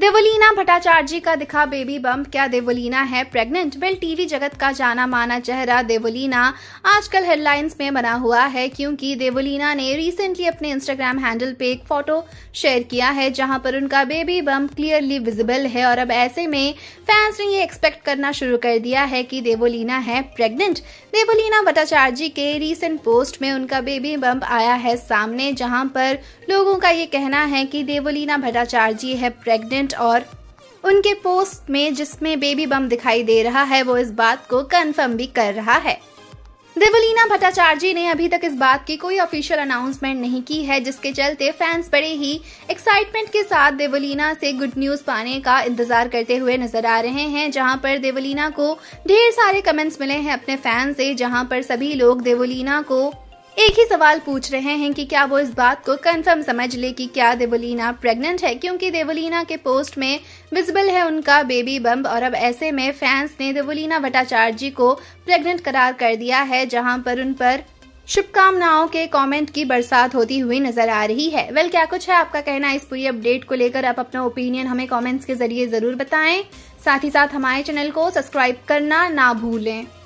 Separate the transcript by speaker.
Speaker 1: देवलीना भट्टाचार्य का दिखा baby bump क्या देवलीना है प्रेग्नेंट वेल टीवी जगत का जाना माना चेहरा देवलीना आजकल हेडलाइंस में बना हुआ है क्योंकि देवलीना ने रिसेंटली अपने इंस्टाग्राम हैंडल पे एक फोटो शेयर किया है जहां पर उनका बेबी बम्प क्लियरली विजिबल है और अब ऐसे में फैंस ने ये एक्सपेक्ट करना शुरू कर दिया है की देवोलीना है प्रेग्नेंट देवोलीना भट्टाचार्य के रिसेंट पोस्ट में उनका बेबी बम्प आया है सामने जहाँ पर लोगों का ये कहना है की देवोलीना भट्टाचार्य है प्रेगनेंट कमेंट और उनके पोस्ट में जिसमें बेबी बम दिखाई दे रहा है वो इस बात को कंफर्म भी कर रहा है देवलीना भट्टाचार्य ने अभी तक इस बात की कोई ऑफिशियल अनाउंसमेंट नहीं की है जिसके चलते फैंस बड़े ही एक्साइटमेंट के साथ देवलीना से गुड न्यूज पाने का इंतजार करते हुए नजर आ रहे हैं जहां पर देवलीना को ढेर सारे कमेंट्स मिले हैं अपने फैंस से जहां पर सभी लोग देवलीना को एक ही सवाल पूछ रहे हैं कि क्या वो इस बात को कंफर्म समझ ले कि क्या देवोलीना प्रेग्नेंट है क्योंकि देवोलीना के पोस्ट में विजिबल है उनका बेबी बम्ब और अब ऐसे में फैंस ने देवोलीना भट्टाचार्य जी को प्रेग्नेंट करार कर दिया है जहां पर उन पर शुभकामनाओं के कमेंट की बरसात होती हुई नजर आ रही है वेल क्या कुछ है आपका कहना इस पूरी अपडेट को लेकर आप अपना ओपिनियन हमें कमेंट्स के जरिए जरूर बताएं साथ ही साथ हमारे चैनल को सब्सक्राइब करना ना भूलें